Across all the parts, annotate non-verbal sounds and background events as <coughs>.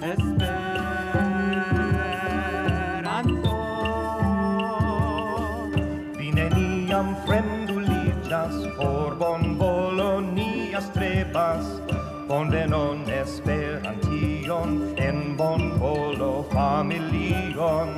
Neniam fremduliĝas for bonvolonias trebas non Esperantion en bonvolo familion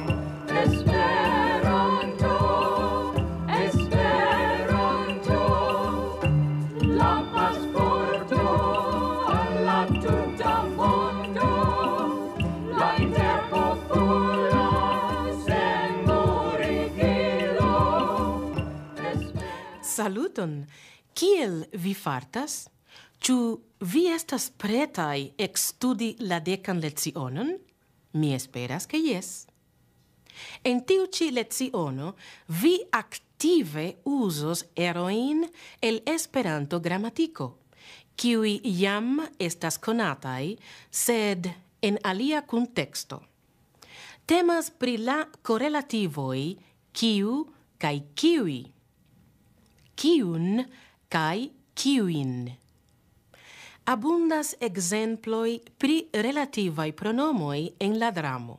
saluton. Kiel vi fartas? Ĉu vi estas pretaj ekstudi la dekan lecionon? Mi esperas ke jes. En tiu ĉi leciono vi aktive uzos eroin el Esperanto gramatiko, kiuj jam estas konataj, sed en alia kunteksto. Temas pri la korelativoj kiu kaj kiuj kiun kai kiuin. Abundas exemploi pri relativai pronomoi en la dramo.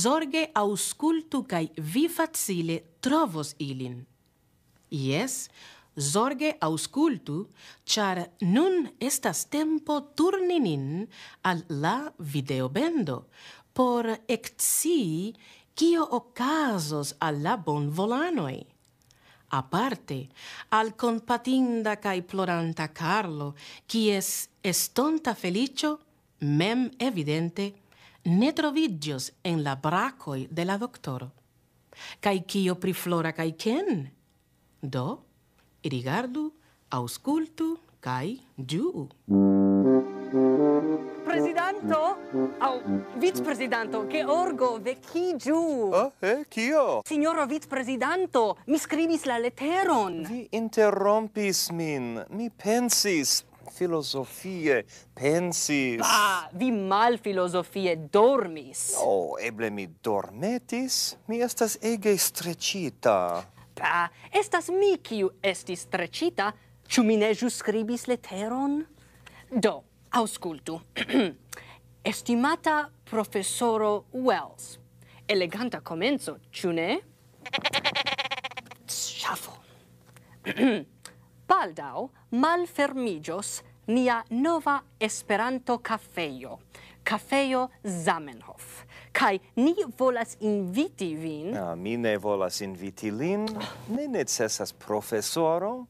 Zorge auscultu kai vi facile trovos ilin. Yes, zorge auscultu, char nun estas tempo turninin al la videobendo por ectsii kio okazos al la bonvolanoi a parte al compatinda kai ploranta carlo qui es estonta felicio mem evidente ne trovidgios en la bracoi de la doctor kai cio pri flora ken do irrigardu, auscultu kai ju Presidente? Au, oh, vice-presidente, che orgo vecchi giù! Oh, eh, chi io? Signoro vice-presidente, mi scrivi la letteron! Vi interrompis min, mi pensis, filosofie, pensis... Ah, vi mal filosofie dormis! Oh, eble mi dormetis? Mi estas ege strecita! Pa, estas mi, kiu estis strecita, ciu mine giu scribis letteron? Do, Auscultu. <clears throat> Estimata professoro Wells, eleganta comenzo, ciune? Schaffo. Baldau mal mia nia nova esperanto cafeio, cafeio Zamenhof. Kai ni volas inviti vin. Ja, ah, mi ne volas inviti lin, oh. ne necessas professoro,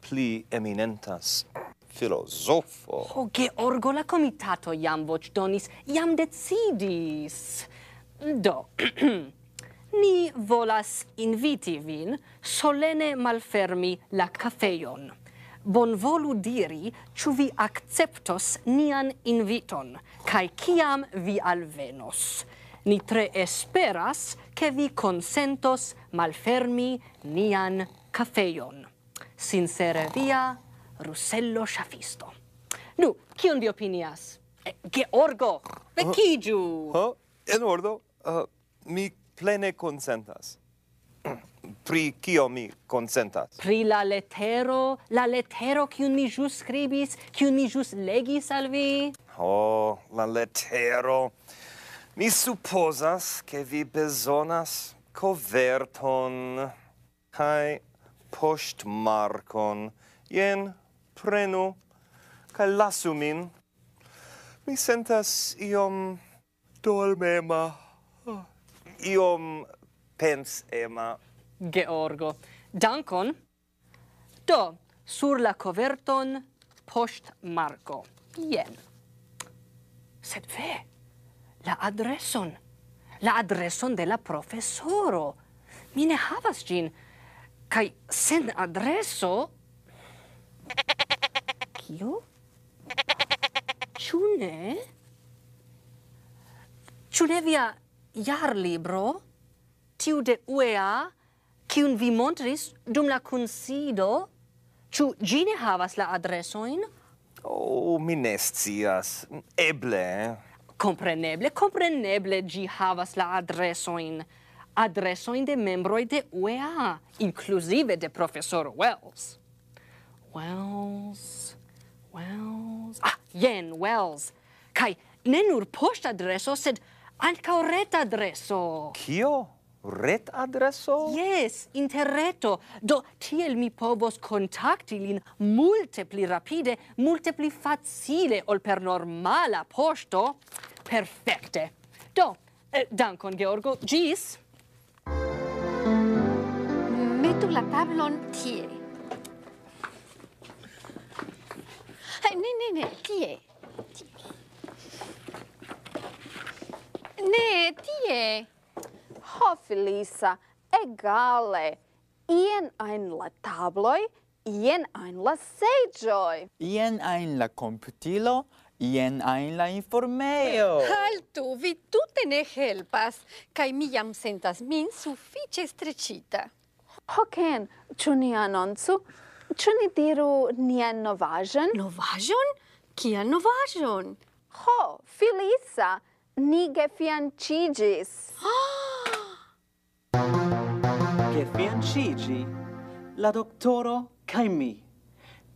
pli eminentas filosofo. Ho, che orgo la comitato iam voc donis, iam decidis. Do, <clears throat> ni volas inviti vin solene malfermi la cafeion. Bon volu diri, ciu vi acceptos nian inviton, cae ciam vi al Venus. Ni tre esperas che vi consentos malfermi nian cafeion. Sincere via, Russello Shafisto. Nu, kion vi opinias? Eh, Ge orgo, vecigiu! oh, en ordo, oh, eh, mi plene consentas. Pri kio mi consentas? Pri la letero, la letero kion mi jus scribis, kion mi jus legis al vi? Ho, oh, la letero. Mi supposas che vi besonas coverton, hai postmarkon. jen prenu, ca lasu min. Mi sentas iom dolmema, iom pensema. Georgo, dankon. Do, sur la coverton, post Marco. Ien. Sed ve, la adreson, la adreson de la professoro. Mi ne havas gin, kai sen adreso, tio? Ciu ne? Ciu ne via iar libro? Tiu de UEA? Cium vi montris dum la consido? Ciu gine havas la adresoin? Oh, mi ne scias. Eble. Compreneble, eh? compreneble gi havas la adresoin. Adresoin de membroi de UEA, inclusive de professor Wells. Wells... Wells. Ah, jen, Wells. Kai ne nur post adreso, sed anca ret adreso. Cio? Ret adreso? Yes, interreto. Do tiel mi povos contacti lin multe pli rapide, multe pli facile ol per normala posto. Perfecte. Do, eh, dankon, Georgo. Gis. Metu la tablon tie. Ai, ne, ne, ne, tie. Ne, tie. Ho, Filisa, egale. Ien aein la tabloi, ien aein la sedzoi. Ien aein la computilo, ien aein la informeo. Haltu, vi tute ne helpas. Kai mi jam sentas min suficie stricita. Hoken, chu ni anontsu? Ču ni diru nien novažon? Novažon? Kien novažon? Ho, Filisa, ni gefiancigis. <gasps> Gefiancigi? La doktoro kaj mi.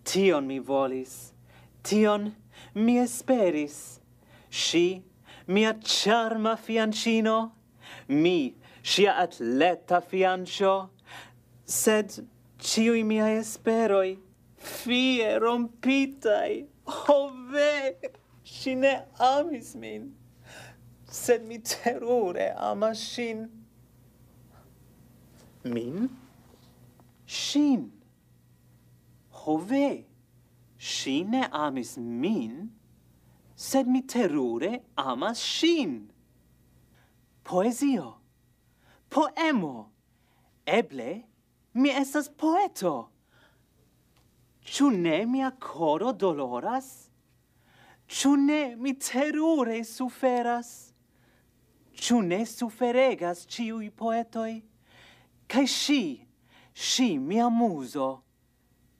Tion mi volis. Tion mi esperis. Si, mia charma fiancino. Mi, sia atleta fiancio. Sed ciui miei esperoi, fie rompitai, o ve, si ne amis min, sed mi terure amas sin. Min? Sin. Ho ve, si ne amis min, sed mi terure amas sin. Poesio. Poemo. Eble. Eble. Mi estas poeto! Ciu ne mia coro doloras? Ciu ne mi terure suferas? Ciu ne suferegas ciu i poetoi? Cai si, shi mia muso!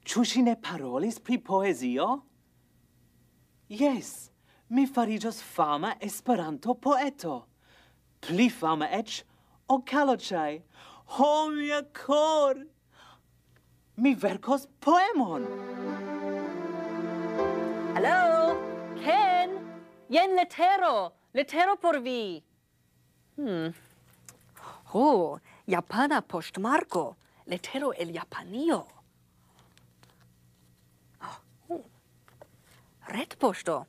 Ciu si ne parolis pri poezio? Yes! Mi farijos fama esperanto poeto! Pli fama o ocalocei! Ho oh, mia cor! Mi vercos poemon! Allo! Ken! Jen letero! Letero por vi! Hmm. Ho! Oh, Japana postmarco! Letero el Japanio! Oh, hmm. Red posto!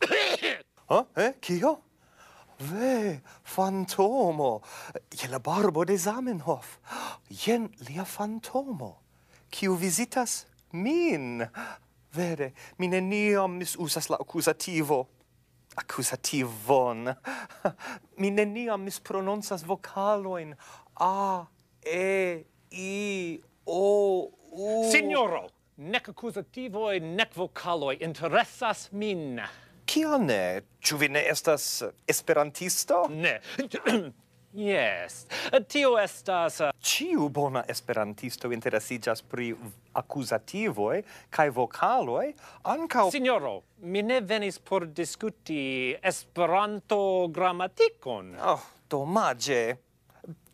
<coughs> oh, eh, kio? Ve, fantomo, je la barbo de Zamenhof. Jen lia fantomo, kiu visitas min. Vere, mi neniam mis usas la accusativo. Accusativon. Mi neniam mis prononsas vocaloin. A, E, I, O, U. Signoro, nec accusativoi, nec vocaloi, interessas Interessas min. Kio ne? Ču vi ne estas esperantisto? Ne. <clears throat> Yes. Tio estas... Ciu uh, bona esperantisto interesigas pri accusativoi cae vocaloi, ancao... Signoro, mi ne venis por discuti esperanto grammaticon. Oh, domage.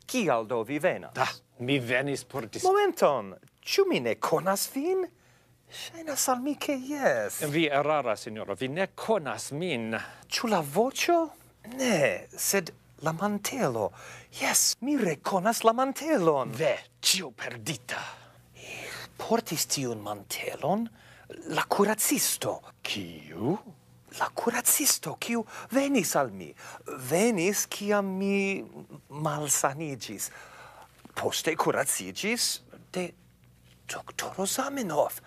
Cial do vi venas? Da, mi venis por discuti... Momenton, ciu mi ne conas fin? Scenas al mi che yes. Vi errara, signora, vi ne conas min. Ciu la vocio? Ne, sed la mantelo. Yes, mi reconas la mantelon. Ve, ciu perdita. Ich portis tiun mantelon? La curacisto. Ciu? La curacisto, ciu venis al mi. Venis, ciam mi malsanigis. Poste curacigis, de Doctoro Zamenhof.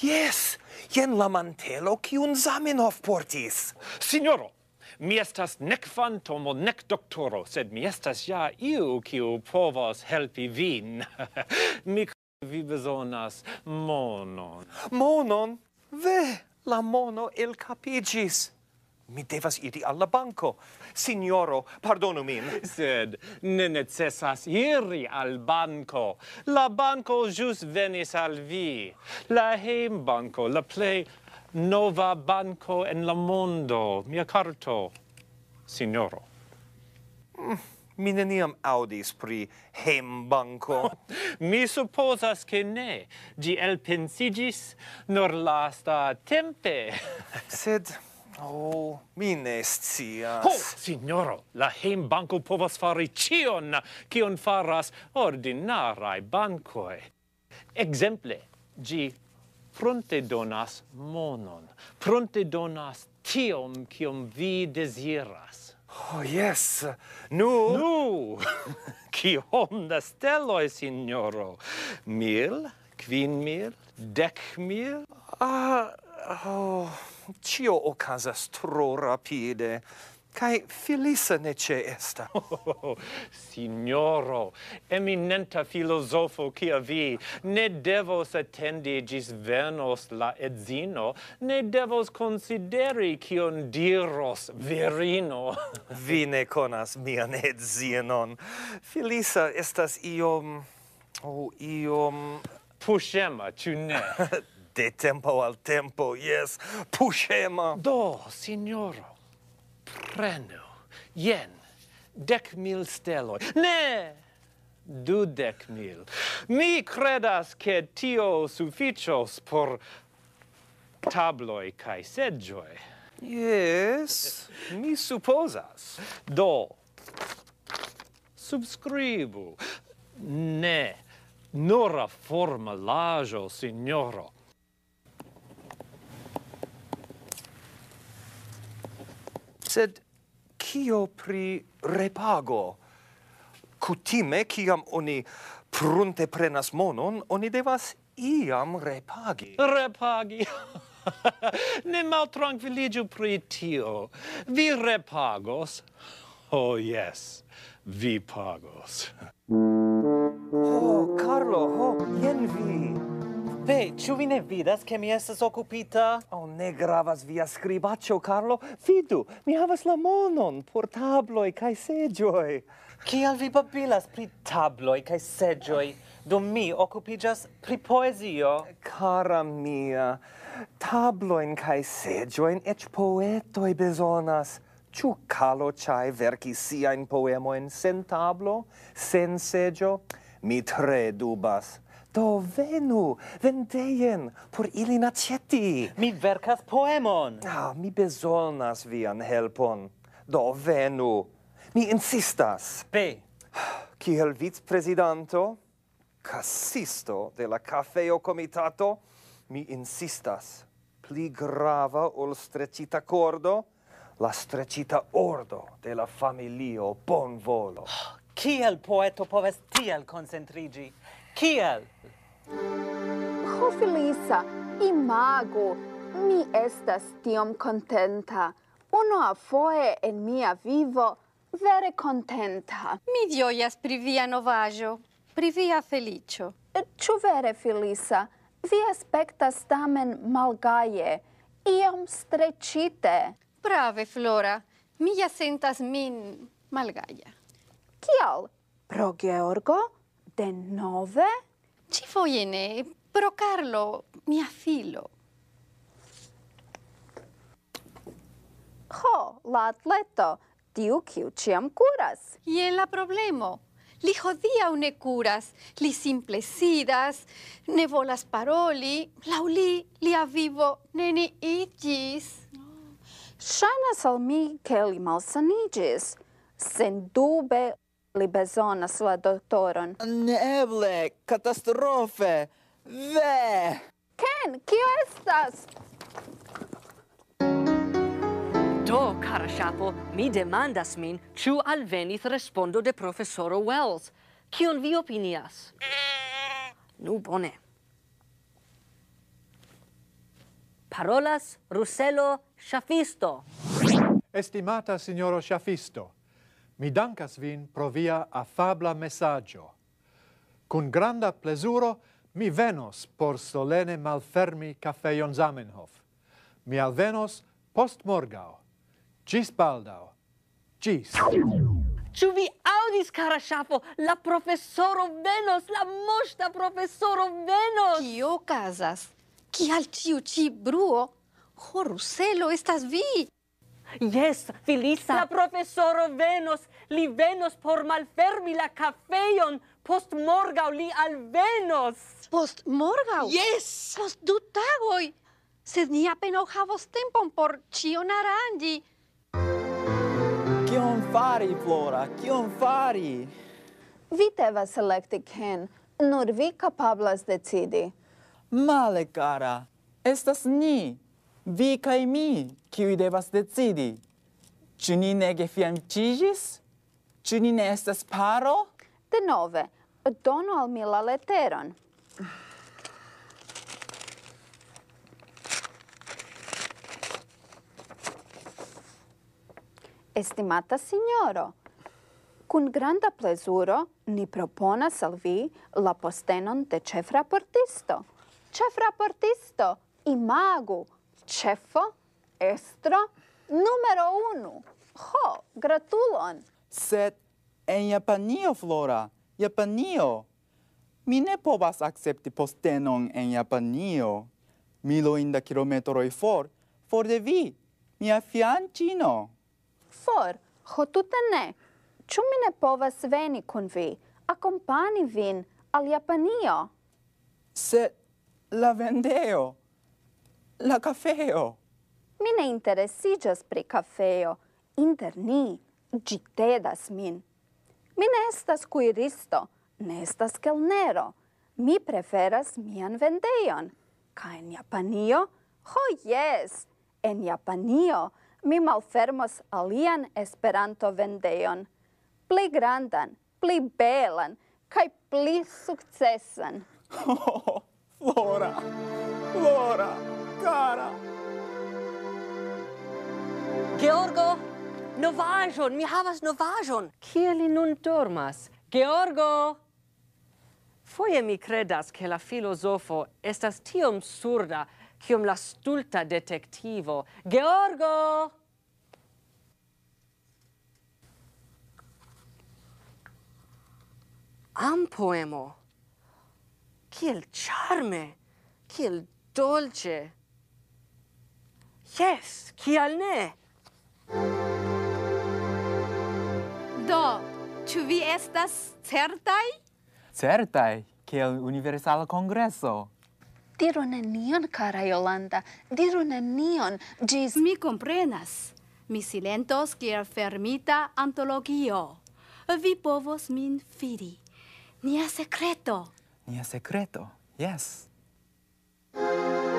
Yes, jen la mantelo kiun Zamenhof portis. Signoro, mi estas nec fantomo nec doctoro, sed mi estas ja iu kiu povos helpi vin. <laughs> mi vi besonas monon. Monon? Ve, la mono el capigis mi devas iri al la banco. Signoro, pardonu min. <laughs> Sed, ne necessas iri al banco. La banco jus venis al vi. La heim banco, la ple nova banco en la mondo, mia carto. Signoro. Mm, mi neniam audis pri heim banco. <laughs> mi supposas che ne, di el pensigis nor lasta tempe. Sed, Oh, mi ne scias. Ho, signoro, la heim banco povas fari cion, cion faras ordinarai bancoe. Exemple, gi fronte donas monon, fronte donas tiom, cion vi desiras. Oh, yes, nu... Nu, cion <laughs> da steloi, signoro, mil, quin mil, dec mil, Ah, oh, cio ocasas tro rapide. Cae Felisa nece esta. Oh, <laughs> oh, oh, signoro, eminenta filosofo cia vi, ne devos attendi gis venos la edzino, ne devos consideri cion diros verino. <laughs> vi ne conas mian edzinon. Felisa estas iom... Oh, iom... Pushema, tu ne? <laughs> De tempo al tempo, yes, pushema. Do, signoro, prenu. yen, dec mil steloi. Ne! Du dec mil. Mi credas che tio sufficios por tabloi cae sedgioi. Yes. Mi supposas. Do, subscribu. Ne, nora formalajo, signoro. sed cio pri repago. Cutime, ciam oni prunte prenas monon, oni devas iam repagi. Repagi? <laughs> ne mal tranquilligiu pri tio. Vi repagos? Oh, yes, vi pagos. <laughs> Oh, Carlo, oh, bien vi. Pe, ciu vi ne vidas che mi estes occupita? Oh, ne gravas via scribaccio, Carlo. Fidu, mi havas la monon por tabloi cae segioi. Cial vi babilas pri tabloi cae segioi? Dum mi occupigas pri poesio. Cara mia, tabloin cae segioin ec poetoi besonas. Ciu calo cae verci sia in poemoin sen tablo, sen segio? Mi tre dubas. Do venu, venteien, por ilin aceti. Mi vercas poemon. Ah, mi besonas vian helpon. Do venu, mi insistas. Be. Ciel vicepresidanto, cassisto de la cafeo comitato, mi insistas. Pli grava ol strecita cordo, la strecita ordo de la familio bonvolo. Ciel poeto poves tiel concentrigi? kiel? Ho, Felisa, imago, mi estas tiom contenta. Uno a foe en mia vivo, vere contenta. Mi gioias pri via novajo, pri via felicio. Ču eh, vere, Felisa, vi aspectas tamen malgaie, iom strecite. Brave, Flora, mi ja sentas min malgaia. Kial? Pro Georgo? Pro de nove? Ci foiene, pro Carlo, mia filo. Ho, la atleto, tiu quiu ciam curas. Ie la problemo. Li hodia une curas, li simple sidas, ne volas paroli, lauli, li avivo, neni igis. Shanas al mi che li malsanigis. Sen dube Li bezonas la doctoron. Ne eble, catastrofe! Vee! Ken, kio estas? Do, cara Schapo, mi demandas min cu alvenit respondo de professoro Wells. Cion vi opinias? Nu, bone. Parolas Russello Schafisto. Estimata signoro Schafisto, mi dankas vin pro via afabla messaggio. Cun granda plesuro mi venos por solene malfermi caffeion Zamenhof. Mi alvenos post morgao. Cis baldao. Cis. Ciu vi audis, cara shafo, la professoro venos, la mosta professoro venos! Cio casas? Cial ciu ci bruo? Horuselo, estas vi! Yes, Felisa. La professoro venos, li venos por malfermi la cafeion post morgau li al venos. Post morgau? Yes. Post du tagoi. Sed ni apenaŭ havos tempon por ĉion aranĝi. Kion fari, Flora? Kion fari? Vi devas elekti Ken. Nur vi capablas decidi. Male, kara. Estas ni, vi kai mi ki vi devas decidi ĉu ni ne gefianĉiĝis ĉu ni ne paro de nove donu al la leteron Estimata signoro, cun granda plesuro ni proponas al vi la postenon de chef raportisto. Chef raportisto, imagu! Cefo, estro, numero unu! Ho, gratulon! Set, en Japanio, Flora, Japanio! Mi ne povas accepti postenon en Japanio. Milointa kilometroi for, for de vi, mia fiancino! For, ho tuta ne! Ciumi ne povas veni kun vi? Accompani vin al Japanio! Set, lavendeo! La cafeo. Mi ne interessijas pri cafeo. Inter ni, jitedas min. Mi ne estas cuiristo. Ne estas chelnero. Mi preferas mian vendeion. Ka en Japanio, ho yes, en Japanio mi malfermos alian esperanto vendeion. Pli grandan, pli belan, cae pli successan. Ho, <laughs> ho, ho, flora! Flora! cara. Georgo, novajon, mi havas novajon. Kie li nun dormas? Georgo! Foie mi credas che la filosofo estas tium surda cium la stulta detectivo. Georgo! Am poemo! Kiel charme! Kiel dolce! Yes, qui ne? Do, tu vi estas certai? Certai, kiel è l'universal congresso. Diru ne nion, cara Yolanda, diru ne nion, gis... Mi comprenas, mi silentos che fermita antologio. Vi povos min fidi, nia secreto. Nia secreto, yes. Yes.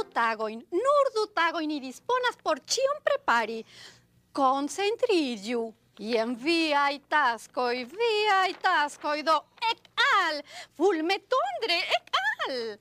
dutagoin, nur dutagoin y disponas por ĉion prepari. y envía y y y y do ek al, fulme tondre ek al!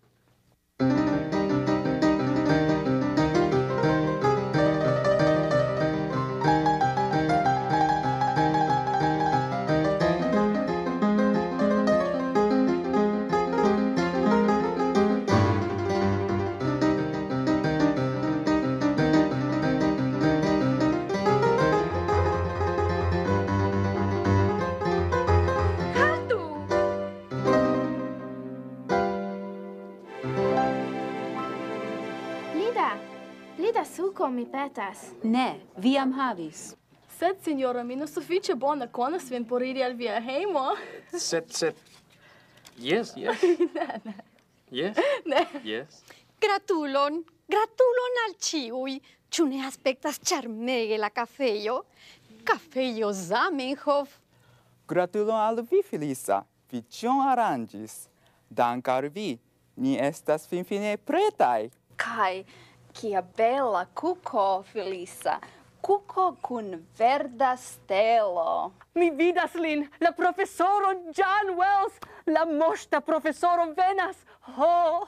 kuko mi petas. Ne, vi am havis. Sed, signora, mi ne suffice bona conas vin por iri al via heimo. sed, sed... Yes, yes. <laughs> ne, ne. Yes? Ne. Yes. Gratulon! Gratulon al ciui! Ciu ne aspectas charmege la cafeio? Cafeio Zamenhof! Gratulon al vi, Felisa! Vi cion arrangis! Dankar vi! Ni estas finfine pretai! Kai! Kia bella cuco, Felisa. Cuco cun verda stelo. Mi vidas lin, la professoro John Wells. La mosta professoro venas. Ho!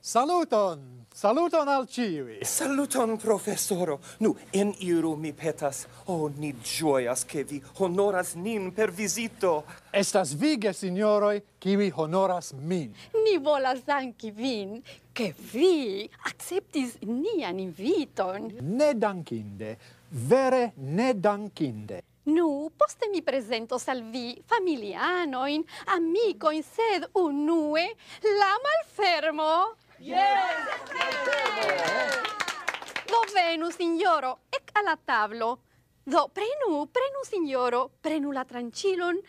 Saluton, Saluton al ciui! Saluton, professoro! Nu, en iru, mi petas. Oh, ni gioias che vi honoras nin per visito. Estas vige, signoroi, qui vi honoras min. Ni volas danki vin, che vi acceptis nian inviton. Ne dankinde, vere ne dankinde. Nu, poste mi presento salvi familianoin, amicoin sed unue, la malfermo! Yes! Lo venu, signoro, ec alla tavlo. Do, prenu, prenu, signoro, prenu la trancilon,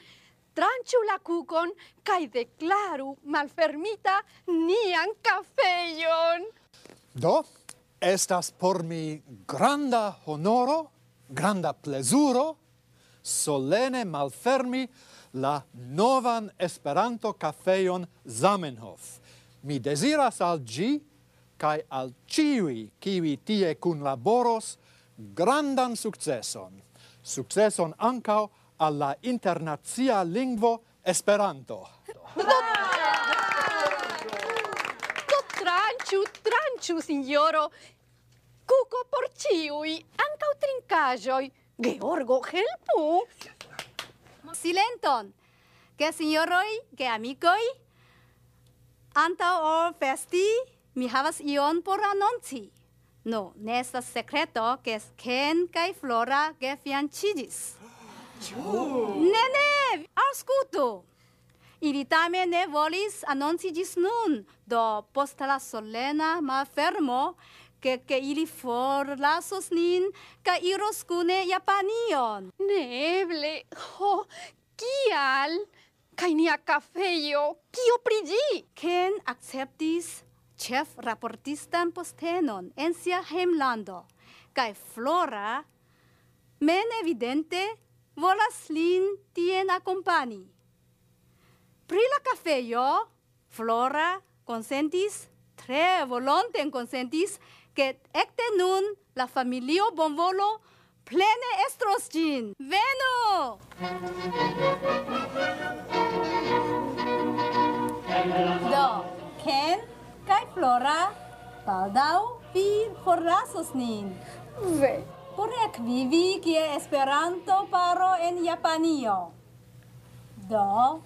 tranciu la cucon, cae declaru malfermita nian cafeion. Do, estas por mi granda honoro, granda plesuro solene malfermi la novan Esperanto-cafeion Zamenhof mi desiras al gi kai al ciui kiwi tie kun laboros grandan successon. Successon ancao alla internazia lingvo Esperanto. Do tranciu, tranciu, signoro. Cuco por ciui, ancao trincajoi. Georgo, helpu! Silenton! Ke signoroi, ke amicoi, anta o festi mi havas ion por anonci no ne sta secreto che ken kai flora ge ne ne ascuto Ili tame ne volis anonci gis nun, do post la solena ma fermo, ke ili forlasos nin, ca iros cune Japanion. Neble, ho, Kial? Kai nia cafeio, kio pri gi? Ken acceptis chef raportistan postenon en sia hemlando. Kai Flora men evidente volas lin tien accompani. Pri la cafeio, Flora consentis tre volonte en consentis che ecte nun la familio bonvolo plene estros gin. Venu! Do, Ken, kai Flora, baldau vi forlasos nin. Ve. Por ekvivi kie Esperanto paro en Japanio. Do,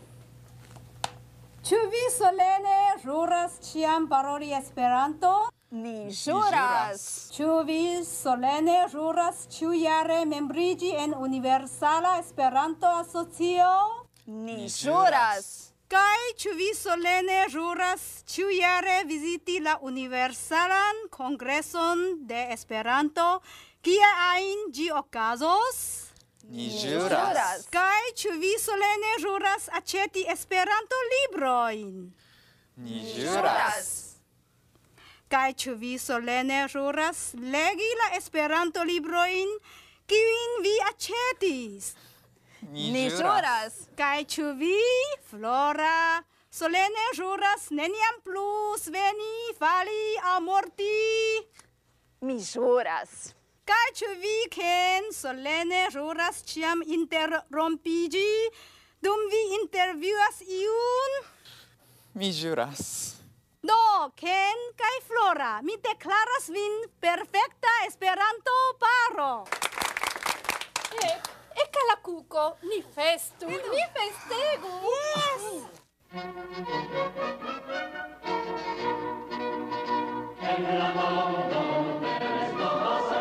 Ĉu vi solene ĵuras ĉiam paroli Esperanton? Ni juras. Ciu vi solene juras ciu jare membrigi en Universala Esperanto Asocio? Ni juras. Kai ciu vi solene juras ciu jare visiti la Universalan Congreson de Esperanto? Kia ain gi okazos? Ni juras. Kai ciu vi solene juras aceti Esperanto libroin? Ni juras. Ni juras. Kai Caetio vi solene juras legi la esperanto libroin quim vi accetis? Ni juras. Caetio vi, flora, solene juras neniam plus veni, fali, a morti? Mi juras. Caetio vi, Ken, solene juras ciam interrompigi dum vi intervius iun? Mi juras. Do, Ken kaj Flora, mi deklaras vin perfecta Esperanto paro. E eh, la cuco, ni festu. Ni festegu! Yes! la mondo, per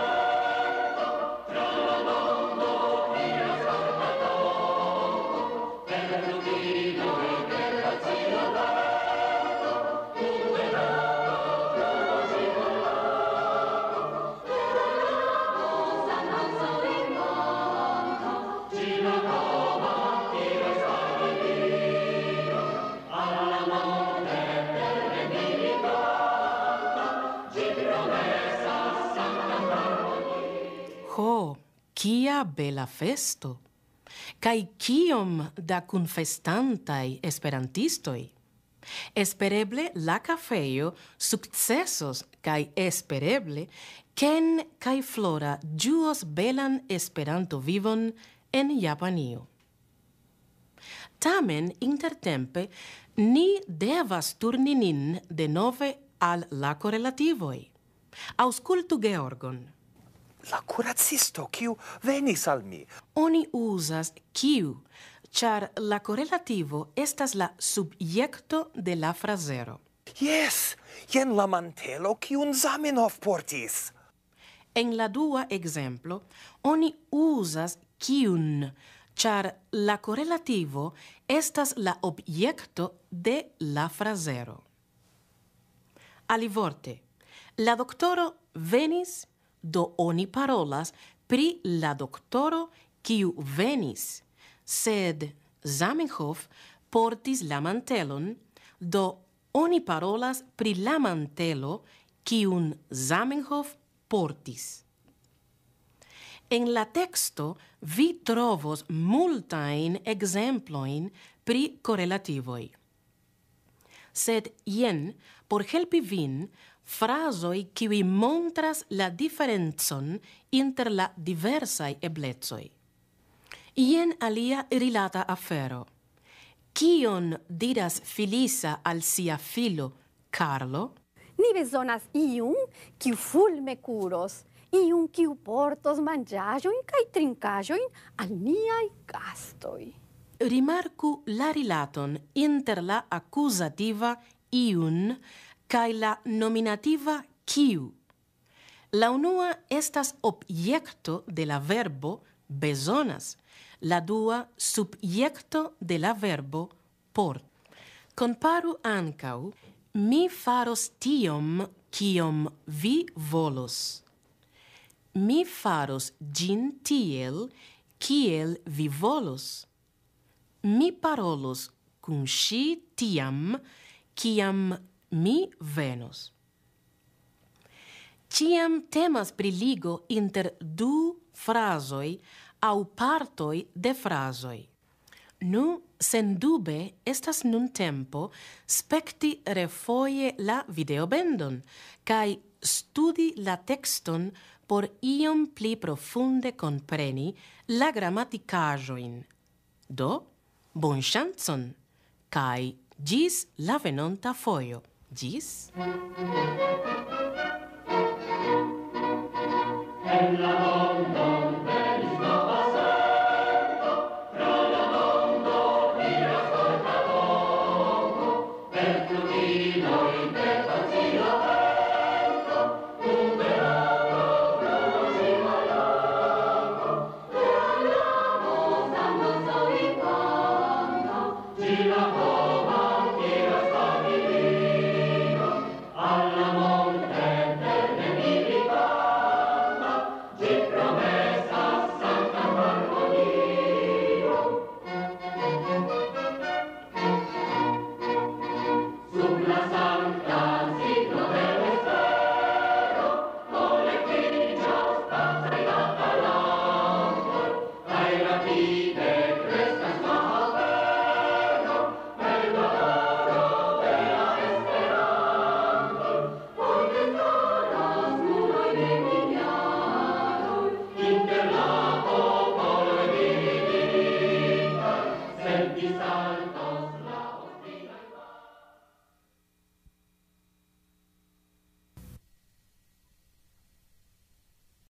kia bela festo. Kai kiom da confestantai esperantistoi. Espereble la cafeio successos kai espereble ken kai flora juos belan esperanto vivon en Japanio. Tamen intertempe ni devas turninin de nove al la correlativoi. Auscultu Georgon. La curatsisto, quiu venis al mi. Oni usas quiu, char la correlativo estas la subiecto de la frazero. Yes! jen la mantelo, quiun zaminov portis. En la dua exemplo, oni usas quiun, char la correlativo estas la obiecto de la frazero. Alivorte. La doctoro venis do oni parolas pri la doctoro kiu venis sed Zamenhof portis la mantelon do oni parolas pri la mantelo kiu Zamenhof portis En la teksto vi trovos multajn ekzemplojn pri korelativoj Sed jen por helpi vin fraso i qui montras la differenzon inter la diversa e blezzoi ien alia rilata a ferro kion diras filisa al sia filo carlo ni bezonas iun qui ful me curos iun qui portos mangiajo in kai trincajo in al mia i castoi la rilaton inter la accusativa iun cae la nominativa kiu. La unua estas objekto de la verbo besonas, la dua subjekto de la verbo por. Comparu ancau, mi faros tiom kiom vi volos. Mi faros gin tiel kiel vi volos. Mi parolos kun si tiam kiam mi venos. Ciam temas pri ligo inter du frasoi au partoi de frasoi. Nu, sen dube, estas nun tempo specti refoie la videobendon cae studi la texton por iom pli profunde compreni la grammaticajoin. Do, bon chanson, cae gis la venonta foio. diz.